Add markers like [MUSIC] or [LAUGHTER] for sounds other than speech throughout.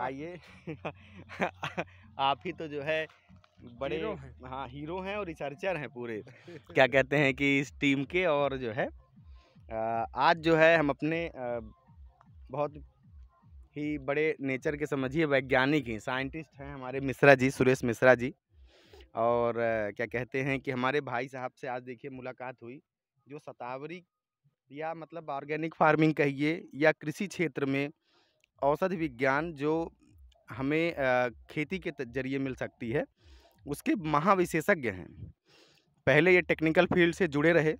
आइए [LAUGHS] आप ही तो जो है बड़े हीरो हैं। हाँ हीरो हैं और रिसर्चर हैं पूरे [LAUGHS] क्या कहते हैं कि इस टीम के और जो है आज जो है हम अपने बहुत ही बड़े नेचर के समझिए वैज्ञानिक हैं साइंटिस्ट हैं हमारे मिश्रा जी सुरेश मिश्रा जी और क्या कहते हैं कि हमारे भाई साहब से आज देखिए मुलाकात हुई जो सतावरी या मतलब ऑर्गेनिक फार्मिंग कहिए या कृषि क्षेत्र में औषधि विज्ञान जो हमें खेती के जरिए मिल सकती है उसके महाविशेषज्ञ हैं पहले ये टेक्निकल फील्ड से जुड़े रहे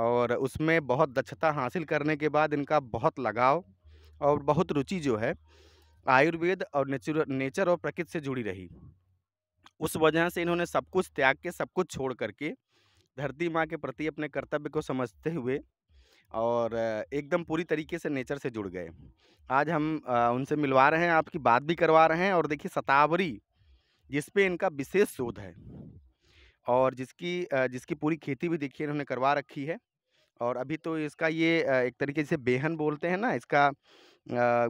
और उसमें बहुत दक्षता हासिल करने के बाद इनका बहुत लगाव और बहुत रुचि जो है आयुर्वेद और नेचुर नेचर और प्रकृति से जुड़ी रही उस वजह से इन्होंने सब कुछ त्याग के सब कुछ छोड़ करके धरती माँ के प्रति अपने कर्तव्य को समझते हुए और एकदम पूरी तरीके से नेचर से जुड़ गए आज हम उनसे मिलवा रहे हैं आपकी बात भी करवा रहे हैं और देखिए सतावरी जिस पे इनका विशेष शोध है और जिसकी जिसकी पूरी खेती भी देखिए इन्होंने करवा रखी है और अभी तो इसका ये एक तरीके से बेहन बोलते हैं ना इसका आ,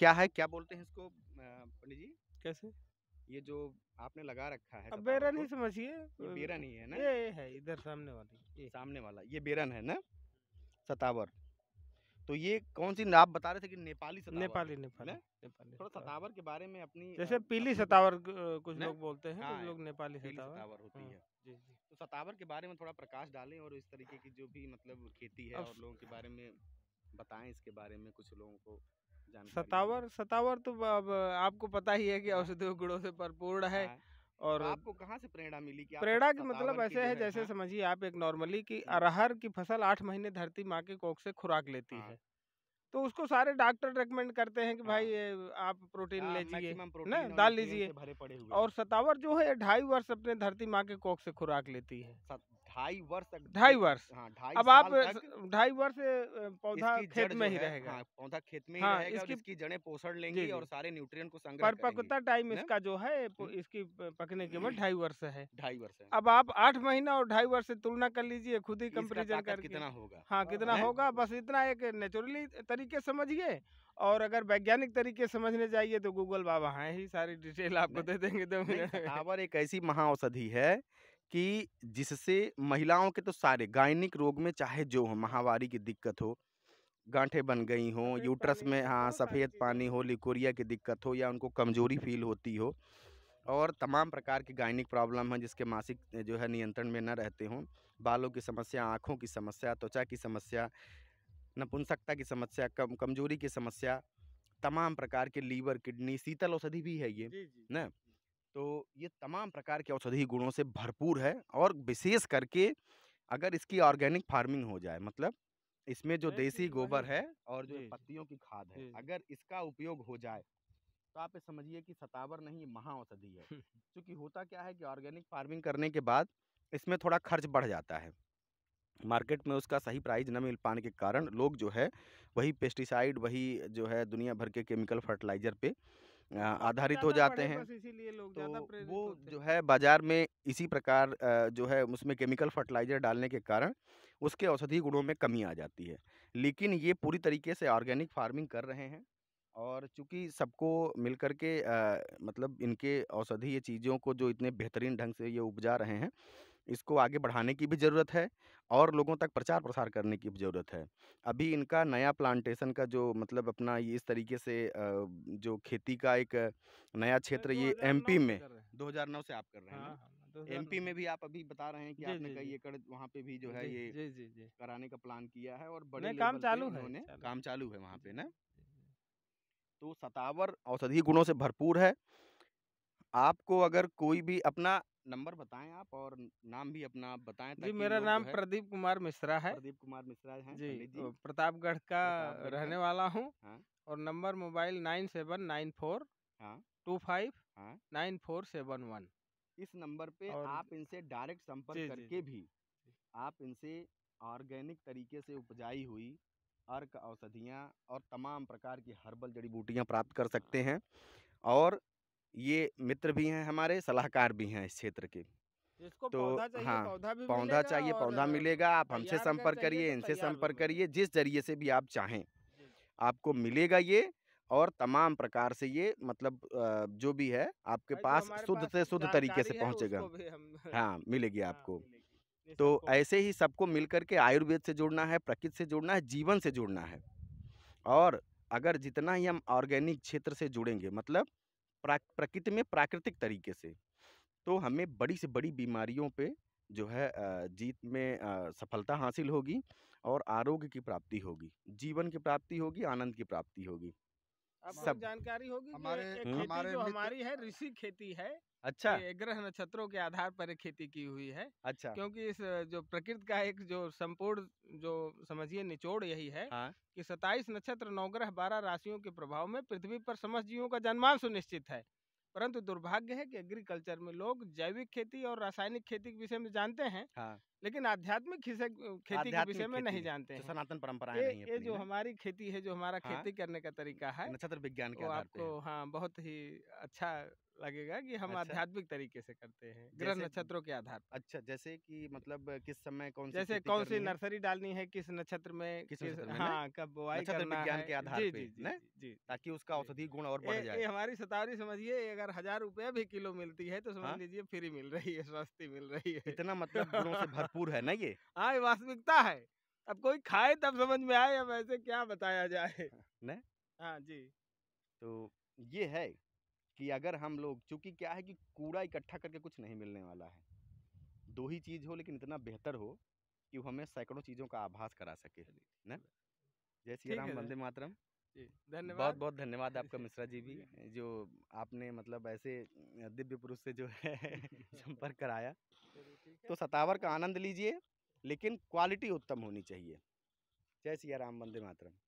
क्या है क्या बोलते हैं इसको पंडित जी कैसे ये जो आपने लगा रखा है बेरन ही समझिए बेरन ही है ना ये है इधर सामने वाली सामने वाला ये बेरन है ना सतावर तो ये कौन सी आप बता रहे थे कि नेपाली सतावर नेपाली नेपाली नेपाली थोड़ा सतावर के बारे में अपनी जैसे पीली सतावर कुछ लोग बोलते हैं कुछ हाँ, लोग नेपाली सतावर होती हाँ, है तो सतावर के बारे में थोड़ा प्रकाश डालें और इस तरीके की जो भी मतलब खेती है और लोगों के बारे में बताएं इसके बारे में कुछ लोगों को सतावर सतावर तो अब आपको पता ही है कि हाँ। औषधियों गुणों से परिपूर्ण है और आपको कहाँ से प्रेरणा मिली कि प्रेरणा की मतलब ऐसे है जैसे हाँ। समझिए आप एक नॉर्मली कि अरहर की फसल आठ महीने धरती माँ के कोख से खुराक लेती हाँ। है तो उसको सारे डॉक्टर रिकमेंड करते हैं कि भाई हाँ। आप प्रोटीन लीजिए ना डाल लीजिए और सतावर जो है ढाई वर्ष अपने धरती माँ के कोख से खुराक लेती है ढाई वर्ष ढाई वर्ष हाँ ढाई अब आप ढाई वर्ष पौधा खेत में ही रहेगा हाँ, पौधा खेत में ही हाँ, रहेगा इसकी, इसकी जड़ें पोषण लेंगी और सारे न्यूट्रिएंट को संग्रह परिपक्वता टाइम इसका जो है इसकी पकने की उम्र ढाई वर्ष है ढाई वर्ष अब आप आठ महीना और ढाई वर्ष से तुलना कर लीजिए खुद ही कंपेरिजन कर कितना होगा हाँ कितना होगा बस इतना एक नेचुरली तरीके समझिए और अगर वैज्ञानिक तरीके समझने जाइए तो गूगल बाबा हाँ ही सारी डिटेल आपको दे देंगे तो मिनट एक ऐसी औषधि है कि जिससे महिलाओं के तो सारे गायनिक रोग में चाहे जो हो महावारी की दिक्कत हो गांठें बन गई हों यूट्रस में हाँ सफ़ेद पानी हो लिकोरिया की दिक्कत हो या उनको कमजोरी फील होती हो और तमाम प्रकार की गायनिक प्रॉब्लम हैं जिसके मासिक जो है नियंत्रण में न रहते हों बालों की समस्या आँखों की समस्या त्वचा की समस्या नपुंसकता की समस्या कम कमजोरी की समस्या तमाम प्रकार के लीवर किडनी शीतल औषधि भी है ये न तो ये तमाम प्रकार के औषधि गुणों से भरपूर है और विशेष करके अगर इसकी ऑर्गेनिक फार्मिंग हो जाए मतलब इसमें जो देसी गोबर है और जो पत्तियों की खाद है अगर इसका उपयोग हो जाए तो आप समझिए कि सतावर नहीं महा औषधि है [LAUGHS] क्योंकि होता क्या है कि ऑर्गेनिक फार्मिंग करने के बाद इसमें थोड़ा खर्च बढ़ जाता है मार्केट में उसका सही प्राइस न मिल पाने के कारण लोग जो है वही पेस्टिसाइड वही जो है दुनिया भर के केमिकल फर्टिलाइज़र पे आधारित हो जाते हैं तो वो जो है बाज़ार में इसी प्रकार जो है उसमें केमिकल फर्टिलाइज़र डालने के कारण उसके औषधि गुणों में कमी आ जाती है लेकिन ये पूरी तरीके से ऑर्गेनिक फार्मिंग कर रहे हैं और चूंकि सबको मिलकर के आ, मतलब इनके औषधीय चीज़ों को जो इतने बेहतरीन ढंग से ये उपजा रहे हैं इसको आगे बढ़ाने की भी ज़रूरत है और लोगों तक प्रचार प्रसार करने की भी ज़रूरत है अभी इनका नया प्लांटेशन का जो मतलब अपना ये इस तरीके से जो खेती का एक नया क्षेत्र ये एमपी में 2009 से आप कर रहे हैं हाँ, हाँ, हाँ एमपी में भी आप अभी बता रहे हैं कि आपने कई एकड़ वहाँ पे भी जो है ये जी, जी, जी। कराने का प्लान किया है और बड़े काम चालू है काम चालू है वहाँ पे ना तो सतावर औषधि गुणों से भरपूर है आपको अगर कोई भी अपना नंबर बताएं आप और नाम भी अपना आप बताएं जी मेरा नाम प्रदीप कुमार मिश्रा है प्रदीप कुमार मिश्रा है जी, जी। प्रतापगढ़ का प्रताप रहने वाला हूँ हाँ? और number mobile nine seven nine four हाँ। टू फाइव हाँ। नाइन फोर सेवन वन इस नंबर पे और... आप इनसे डायरेक्ट संपर्क करके भी आप इनसे ऑर्गेनिक तरीके से उपजाई हुई अर्क औषधियाँ और तमाम प्रकार की हर्बल जड़ी बूटियाँ प्राप्त कर सकते हाँ। हैं और ये मित्र भी हैं हमारे सलाहकार भी हैं इस क्षेत्र के जिसको तो चाहिए, हाँ पौधा, भी पौधा चाहिए पौधा मिलेगा आप हमसे संपर्क तो करिए इनसे संपर्क करिए जिस जरिए से भी आप चाहें आपको मिलेगा ये और तमाम प्रकार से ये मतलब जो भी है आपके पास शुद्ध से शुद्ध तरीके से पहुंचेगा हाँ मिलेगी हाँ, आपको तो ऐसे ही सबको मिलकर के आयुर्वेद से जुड़ना है प्रकृति से जुड़ना है जीवन से जुड़ना है और अगर जितना ही हम ऑर्गेनिक क्षेत्र से जुड़ेंगे मतलब प्राक, प्रकृति में प्राकृतिक तरीके से तो हमें बड़ी से बड़ी बीमारियों पे जो है जीत में सफलता हासिल होगी और आरोग्य की प्राप्ति होगी जीवन की प्राप्ति होगी आनंद की प्राप्ति होगी सब जानकारी होगी हमारे हमारे जो हमारी है ऋषि खेती है अच्छा ग्रह नक्षत्रों के आधार पर खेती की हुई है अच्छा क्योंकि इस जो प्रकृति का एक जो संपूर्ण जो समझिए निचोड़ यही है हाँ? कि सताइस नक्षत्र नवग्रह बारह राशियों के प्रभाव में पृथ्वी पर समस्त जीवों का जन्मांश सुनिश्चित है परंतु दुर्भाग्य है कि एग्रीकल्चर में लोग जैविक खेती और रासायनिक खेती के विषय में जानते हैं हाँ। लेकिन आध्यात्मिक खेती के विषय में नहीं जानते हैं सनातन परंपरा ये, ये जो हमारी खेती है जो हमारा हाँ। खेती करने का तरीका है नक्षत्र विज्ञान के आपको हाँ बहुत ही अच्छा लगेगा कि हम अच्छा। आध्यात्मिक तरीके से करते हैं ग्रह नक्षत्रों के आधार पर अच्छा जैसे कि मतलब किस समय कौन जैसे कौन सी नर्सरी डालनी है किस नक्षत्र में किस, हाँ कब बुआई करना है के आधार जी, पे जी, जी, जी ताकि उसका औषधि गुण और बढ़ जाए हमारी सतावरी समझिए अगर हजार रुपया भी किलो मिलती है तो समझ हाँ। लीजिए फ्री मिल रही है सस्ती मिल रही है इतना मतलब भरपूर है ना ये [LAUGHS] हाँ वास्तविकता है अब कोई खाए तब समझ में आए अब ऐसे क्या बताया जाए [LAUGHS] हाँ जी तो ये है कि अगर हम लोग चूँकि क्या है कि कूड़ा इकट्ठा करके कुछ नहीं मिलने वाला है दो ही चीज़ हो लेकिन इतना बेहतर हो कि वो हमें सैकड़ों चीज़ों का आभास करा सके न जय श्री राम वंदे मातरम धन्यवाद बहुत बहुत धन्यवाद आपका [LAUGHS] मिश्रा जी भी जो आपने मतलब ऐसे दिव्य पुरुष से जो है [LAUGHS] संपर्क कराया तो सतावर का आनंद लीजिए लेकिन क्वालिटी उत्तम होनी चाहिए जय सिया राम वंदे मातरम